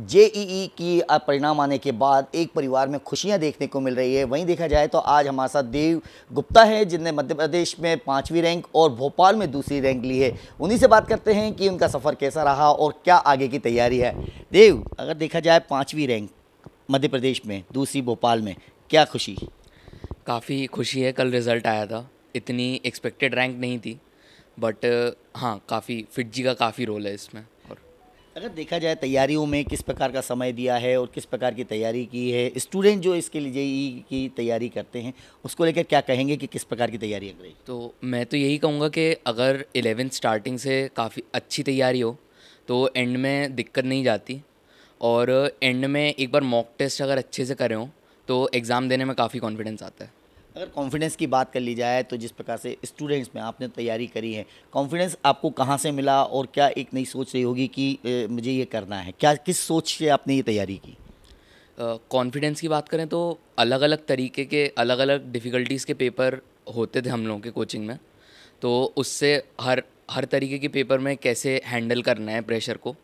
JEE की परिणाम आने के बाद एक परिवार में खुशियां देखने को मिल रही है वहीं देखा जाए तो आज हमारे साथ देव गुप्ता है जिनने मध्य प्रदेश में पाँचवीं रैंक और भोपाल में दूसरी रैंक ली है उन्हीं से बात करते हैं कि उनका सफ़र कैसा रहा और क्या आगे की तैयारी है देव अगर देखा जाए पाँचवीं रैंक मध्य प्रदेश में दूसरी भोपाल में क्या खुशी काफ़ी खुशी है कल रिज़ल्ट आया था इतनी एक्सपेक्टेड रैंक नहीं थी बट हाँ काफ़ी फिट जी का काफ़ी रोल है इसमें अगर देखा जाए तैयारियों में किस प्रकार का समय दिया है और किस प्रकार की तैयारी की है स्टूडेंट जो इसके लिए जेई की तैयारी करते हैं उसको लेकर क्या कहेंगे कि किस प्रकार की तैयारी कर रही तो मैं तो यही कहूँगा कि अगर एलेवेंथ स्टार्टिंग से काफ़ी अच्छी तैयारी हो तो एंड में दिक्कत नहीं जाती और एंड में एक बार मॉक टेस्ट अगर अच्छे से करें हो तो एग्ज़ाम देने में काफ़ी कॉन्फिडेंस आता है अगर कॉन्फिडेंस की बात कर ली जाए तो जिस प्रकार से स्टूडेंट्स में आपने तैयारी करी है कॉन्फिडेंस आपको कहाँ से मिला और क्या एक नई सोच रही होगी कि ए, मुझे ये करना है क्या किस सोच से आपने ये तैयारी की कॉन्फिडेंस uh, की बात करें तो अलग अलग तरीके के अलग अलग डिफ़िकल्टीज़ के पेपर होते थे हम लोगों के कोचिंग में तो उससे हर हर तरीके के पेपर में कैसे हैंडल करना है प्रेशर को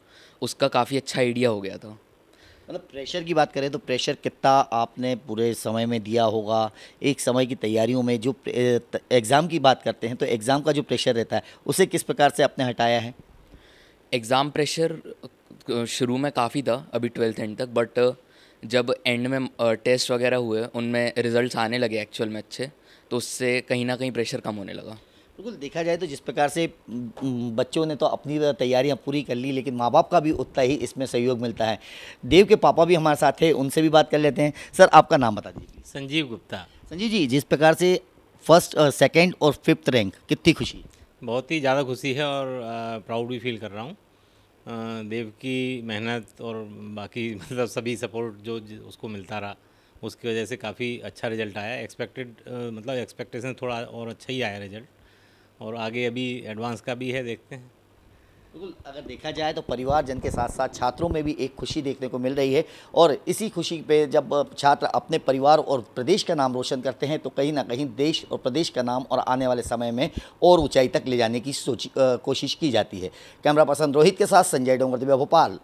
उसका काफ़ी अच्छा आइडिया हो गया था मतलब प्रेशर की बात करें तो प्रेशर कितना आपने पूरे समय में दिया होगा एक समय की तैयारियों में जो एग्ज़ाम की बात करते हैं तो एग्ज़ाम का जो प्रेशर रहता है उसे किस प्रकार से आपने हटाया है एग्ज़ाम प्रेशर शुरू में काफ़ी था अभी ट्वेल्थ एंड तक बट जब एंड में टेस्ट वगैरह हुए उनमें रिज़ल्ट आने लगे एक्चुअल में अच्छे तो उससे कहीं ना कहीं प्रेशर कम होने लगा बिल्कुल देखा जाए तो जिस प्रकार से बच्चों ने तो अपनी तैयारियां पूरी कर ली लेकिन माँ बाप का भी उतना ही इसमें सहयोग मिलता है देव के पापा भी हमारे साथ हैं उनसे भी बात कर लेते हैं सर आपका नाम बता दीजिए संजीव गुप्ता संजीव जी जिस प्रकार से फर्स्ट सेकेंड और फिफ्थ रैंक कितनी खुशी बहुत ही ज़्यादा खुशी है और प्राउड भी फील कर रहा हूँ देव की मेहनत और बाकी मतलब सभी सपोर्ट जो उसको मिलता रहा उसकी वजह से काफ़ी अच्छा रिजल्ट आया एक्सपेक्टेड मतलब एक्सपेक्टेशन थोड़ा और अच्छा ही आया रिजल्ट और आगे अभी एडवांस का भी है देखते हैं बिल्कुल अगर देखा जाए तो परिवारजन के साथ साथ छात्रों में भी एक खुशी देखने को मिल रही है और इसी खुशी पे जब छात्र अपने परिवार और प्रदेश का नाम रोशन करते हैं तो कहीं ना कहीं देश और प्रदेश का नाम और आने वाले समय में और ऊंचाई तक ले जाने की सोच कोशिश की जाती है कैमरा पर्सन रोहित के साथ संजय डोंगर दिव्या भोपाल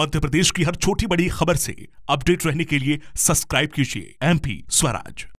मध्य प्रदेश की हर छोटी बड़ी खबर से अपडेट रहने के लिए सब्सक्राइब कीजिए एम स्वराज